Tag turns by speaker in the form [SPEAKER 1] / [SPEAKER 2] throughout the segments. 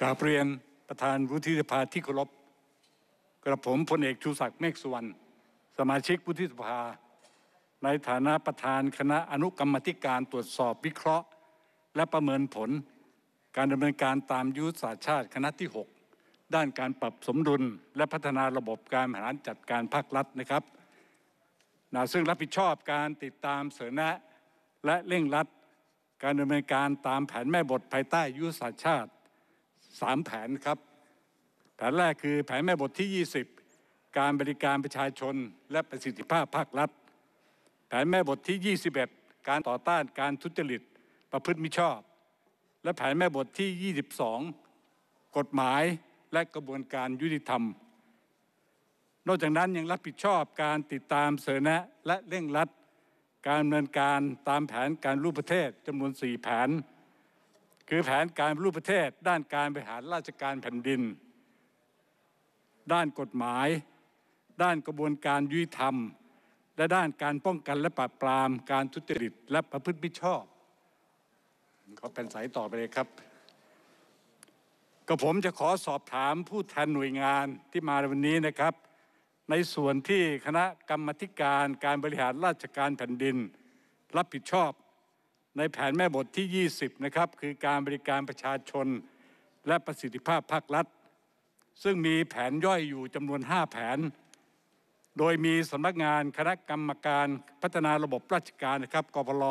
[SPEAKER 1] กราบเรียนประธานวุฒิสภาที่เคารพกระผมพลเอกชูศักดิ์เมฆสุวรรณสมาชิกวุฒิสภา ในฐานะประธานคณะอนุกรรมธิการตรวจสอบวิเคราะห์ และประเมินผล การดำเนินการตามยุทธศาสตร์ชาติ คณะที่ 6 ด้านการปรับสมดุลและพัฒนาระบบการบริหารจัดการภาครัฐนะครับนะซึ่งรับผิดชอบการติดตามเสนอและเร่งรัดการดำเนินการตามแผนแม่บทภายใต้ยุทธศาสตร์ชาติสามแผนครับ แผนแรกคือแผนแม่บทที่ 20 การบริการประชาชนและประสิทธิภาพภาครัฐ แผนแม่บทที่ 21 การต่อต้านการทุจริตประพฤติมิชอบ และแผนแม่บทที่ 22 กฎหมายและกระบวนการยุติธรรมนอกจากนั้นยังรับผิดชอบการติดตามเสนอและเร่งรัด การดำเนินการตามแผนการรูปประเทศจำนวน 4 แผนคือแผนการรูปประเทศด้านการบริหารราชการแผ่นดิน ด้านกฎหมาย ด้านกระบวนการยุติธรรม และด้านการป้องกันและปราบปรามการทุจริตและประพฤติมิชอบขอเป็นสายต่อไปเลยครับ ก็ผมจะขอสอบถามผู้แทนหน่วยงานที่มาในวันนี้นะครับ ในส่วนที่คณะกรรมการ การบริหารราชการแผ่นดินรับผิดชอบในแผนแม่บทที่ 20นะครับคือการบริการประชาชนและประสิทธิภาพภาครัฐ ซึ่งมีแผนย่อยอยู่จำนวน 5 แผน โดยมีสำนักงานคณะกรรมการพัฒนาระบบราชการนะครับกพล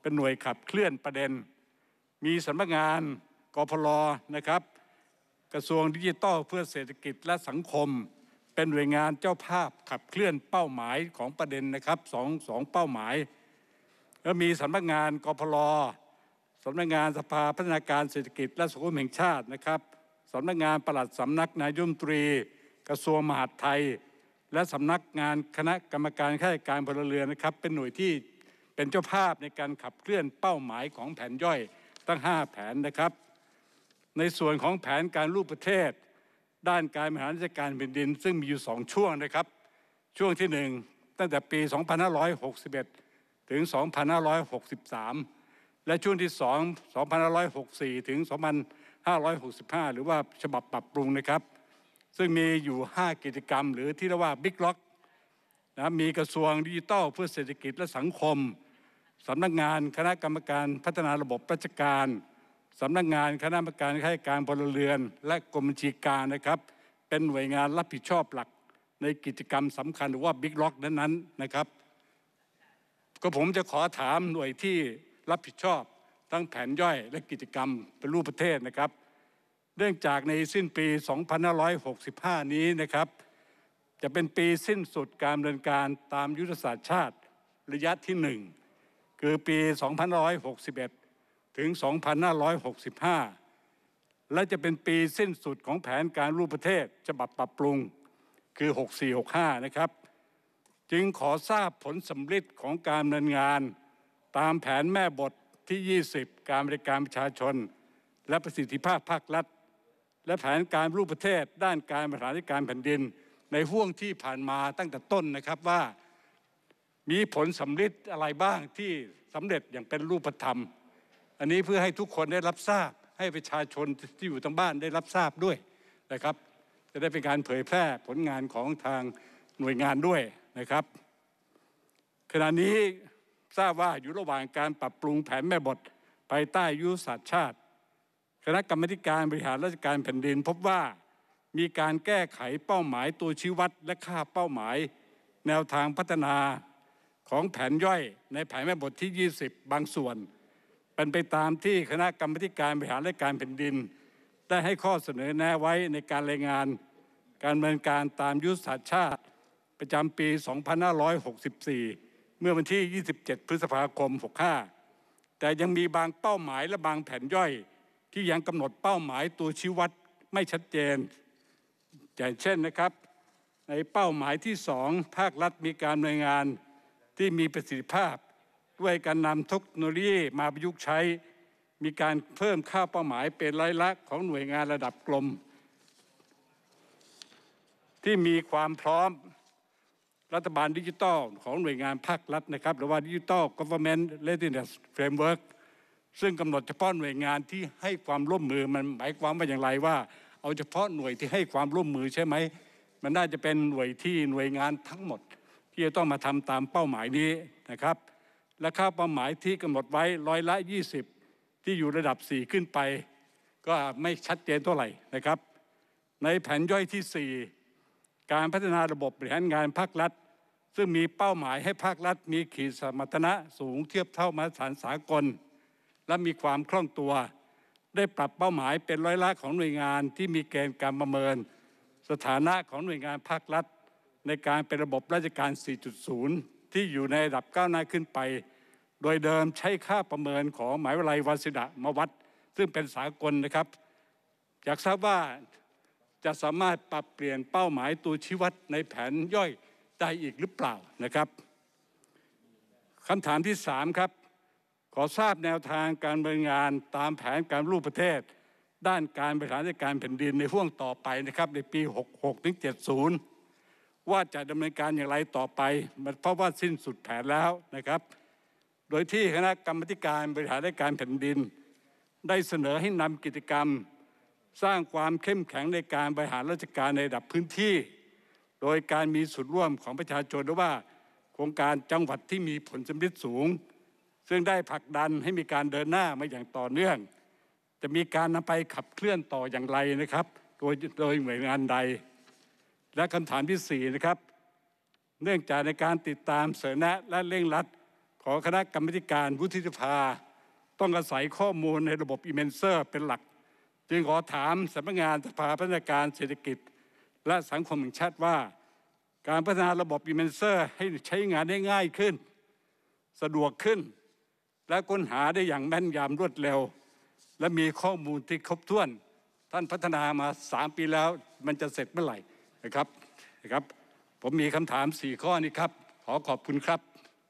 [SPEAKER 1] เป็นหน่วยขับเคลื่อนประเด็น มีสำนักงานกพลนะครับ กระทรวงดิจิทัลเพื่อเศรษฐกิจและสังคม เป็นหน่วยงานเจ้าภาพขับเคลื่อนเป้าหมายของประเด็นนะครับสองสองเป้าหมายแล้วมีสำนักงานกพลสำนักงานสภาพัฒนาการเศรษฐกิจ และสังคมแห่งชาตินะครับสำนักงานปลัดสำนักนายมตรี กระทรวงมหาดไทย และสำนักงานคณะกรรมการข้าราชการพลเรือนนะครับเป็นหน่วยที่เป็นเจ้าภาพในการขับเคลื่อนเป้าหมายของแผนย่อยตั้ง 5 แผนนะครับ ในส่วนของแผนการรูปประเทศ ด้านการบริหารราชการแผ่นดินซึ่งมีอยู่2ช่วงนะครับ ช่วงที่ 1 ตั้งแต่ปี 2561ถึง 2563 และช่วงที่ 2 2564 ถึง 2565 หรือว่าฉบับปรับปรุงนะครับ ซึ่งมีอยู่ 5 กิจกรรม หรือที่เรียกว่าบิ๊กล็อกนะมีกระทรวงดิจิทัลเพื่อเศรษฐกิจและสังคม สำนักงานคณะกรรมการพัฒนาระบบราชการ สำนักงานคณะกรรมการข้าราชการพลเรือน และกรมบัญชีการนะครับ เป็นหน่วยงานรับผิดชอบหลักในกิจกรรมสำคัญหรือว่าบิ๊กล็อกนั้นๆนะครับก็ผมจะขอถามหน่วยที่รับผิดชอบทั้งแผนย่อยและกิจกรรมเป็นรูปประเทศนะครับ เนื่องจากในสิ้นปี 2565 นี้นะครับ จะเป็นปีสิ้นสุดการดำเนินการตามยุทธศาสตร์ชาติ ระยะที่ 1 คือปี2561 ถึง 2565 และจะเป็นปีสิ้นสุดของแผนการรูปประเทศฉบับปรับปรุงคือ 6465 นะครับจึงขอทราบผลสำลิดของการดำเนินงาน ตามแผนแม่บทที่ 20 การบริการประชาชน และประสิทธิภาพภาครัฐ และแผนการรูปประเทศด้านการบริหารการแผ่นดิน ในห่วงที่ผ่านมาตั้งแต่ต้นนะครับว่า มีผลสำลิดอะไรบ้างที่สำเร็จอย่างเป็นรูปธรรม อันนี้เพื่อให้ทุกคนได้รับทราบให้ประชาชนที่อยู่ทางบ้านได้รับทราบด้วยนะครับ จะได้เป็นการเผยแพร่ผลงานของทางหน่วยงานด้วยนะครับขณะนี้ทราบว่าอยู่ระหว่างการปรับปรุงแผนแม่บทภายใต้ยุทธศาสตร์ชาติ คณะกรรมการบริหารราชการแผ่นดิน พบว่ามีการแก้ไขเป้าหมายตัวชี้วัดและค่าเป้าหมาย แนวทางพัฒนาของแผนย่อยในแผนแม่บทที่ 20 บางส่วนเป็นไปตามที่คณะกรรมการบริหารราชการแผ่นดินได้ให้ข้อเสนอแนะไว้ในการรายงาน การดำเนินการตามยุทธศาสตร์ชาติประจำปี 2564 เมื่อวันที่ 27 พฤษภาคม 65 แต่ยังมีบางเป้าหมายและบางแผนย่อยที่ยังกำหนดเป้าหมายตัวชี้วัดไม่ชัดเจน อย่างเช่นนะครับในเป้าหมายที่ 2ภาครัฐมีการหน่วยงานที่มีประสิทธิภาพด้วยการนำเทคโนโลยีมาประยุกต์ใช้มีการเพิ่มค่าเป้าหมายเป็นรายละของหน่วยงานระดับกลมที่มีความพร้อมรัฐบาลดิจิทัลของหน่วยงานภาครัฐนะครับ หรือว่าดิจิทัล government readiness framework ซึ่งกำหนดเฉพาะหน่วยงานที่ให้ความร่วมมือมันหมายความว่าอย่างไรว่าเอาเฉพาะหน่วยที่ให้ความร่วมมือใช่ไหมมันน่าจะเป็นหน่วยที่หน่วยงานทั้งหมด ที่จะต้องมาทำตามเป้าหมายนี้นะครับ และค่าเป้าหมายที่กำหนดไว้ร้อยละ 20 ที่อยู่ระดับ 4 ขึ้นไป ก็ไม่ชัดเจนเท่าไหร่นะครับ ในแผนย่อยที่ 4การพัฒนาระบบบริหารงานภาครัฐ ซึ่งมีเป้าหมายให้ภาครัฐมีขีดสมรรถนะสูงเทียบเท่ามาตรฐานสากล และมีความคล่องตัว ได้ปรับเป้าหมายเป็นร้อยละของหน่วยงานที่มีเกณฑ์การประเมิน สถานะของหน่วยงานภาครัฐในการเป็นระบบราชการ 4.0 ที่อยู่ในระดับก้าวหน้าขึ้นไป โดยเดิมใช้ค่าประเมินของหมายวิทยาลัยวัสดะมาวัดซึ่งเป็นสากลนะครับอยากทราบว่าจะสามารถปรับเปลี่ยนเป้าหมายตัวชี้วัดในแผนย่อยได้อีกหรือเปล่านะครับคำถามที่ 3 ครับ ขอทราบแนวทางการบริหารตามแผนการรูปประเทศ ด้านการบริหารจัดการแผ่นดินในห่วงต่อไปนะครับ ในปี 66ถึง70 ว่าจะดำเนินการอย่างไรต่อไปเพราะว่าสิ้นสุดแผนแล้วนะครับ โดยที่คณะกรรมการบริหารจัดการแผ่นดิน ได้เสนอให้นำกิจกรรมสร้างความเข้มแข็งในการบริหารราชการในระดับพื้นที่ โดยการมีส่วนร่วมของประชาชนหรือว่าโครงการจังหวัดที่มีผลสำลิดสูง ซึ่งได้ผลักดันให้มีการเดินหน้ามาอย่างต่อเนื่อง จะมีการนำไปขับเคลื่อนต่ออย่างไรนะครับ โดยโดยหน่วยงานใด และคำถามที่4นะครับเนื่องจากในการติดตามเสนอและเร่งรัดของคณะกรรมการวุฒิสภา ต้องอาศัยข้อมูลในระบบอิเมนเซอร์ เป็นหลักจึงขอถามสำนักงานสภาพัฒนาการเศรษฐกิจและสังคมแห่งชาติว่า การพัฒนาระบบอิมเมนเซอร์ให้ใช้งานได้ง่ายขึ้น สะดวกขึ้น และค้นหาได้อย่างแม่นยำรวดเร็ว และมีข้อมูลที่ครบถ้วน ท่านพัฒนามา 3 ปีแล้วมันจะเสร็จเมื่อไหร่ นะครับนะครับผมมีคำถาม 4 ข้อนี้ครับ ขอขอบคุณครับ